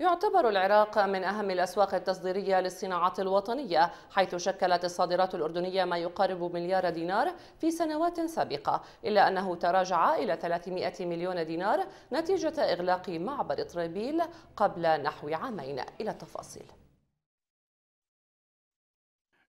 يعتبر العراق من أهم الأسواق التصديرية للصناعات الوطنية حيث شكلت الصادرات الأردنية ما يقارب مليار دينار في سنوات سابقة إلا أنه تراجع إلى 300 مليون دينار نتيجة إغلاق معبر طرابيل قبل نحو عامين إلى التفاصيل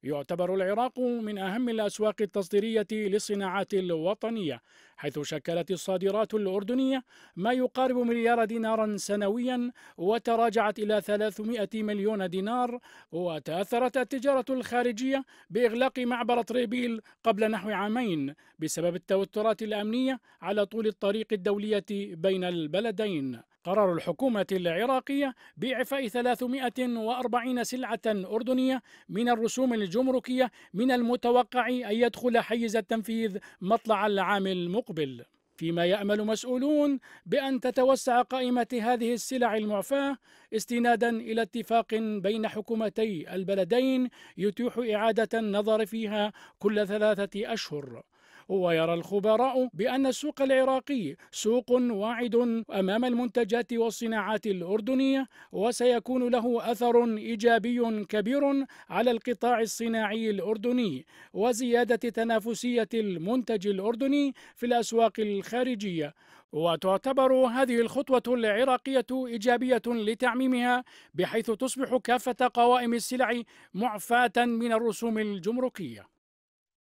يعتبر العراق من أهم الأسواق التصديرية للصناعات الوطنية حيث شكلت الصادرات الأردنية ما يقارب مليار دينار سنويا وتراجعت إلى 300 مليون دينار وتأثرت التجارة الخارجية بإغلاق معبر طريبيل قبل نحو عامين بسبب التوترات الأمنية على طول الطريق الدولية بين البلدين قرار الحكومة العراقية بإعفاء 340 سلعة أردنية من الرسوم الجمركية من المتوقع أن يدخل حيز التنفيذ مطلع العام المقبل فيما يأمل مسؤولون بأن تتوسع قائمة هذه السلع المعفاة استنادا إلى اتفاق بين حكومتي البلدين يتيح إعادة النظر فيها كل ثلاثة أشهر ويرى الخبراء بأن السوق العراقي سوق واعد أمام المنتجات والصناعات الأردنية وسيكون له أثر إيجابي كبير على القطاع الصناعي الأردني وزيادة تنافسية المنتج الأردني في الأسواق الخارجية وتعتبر هذه الخطوة العراقية إيجابية لتعميمها بحيث تصبح كافة قوائم السلع معفاة من الرسوم الجمركية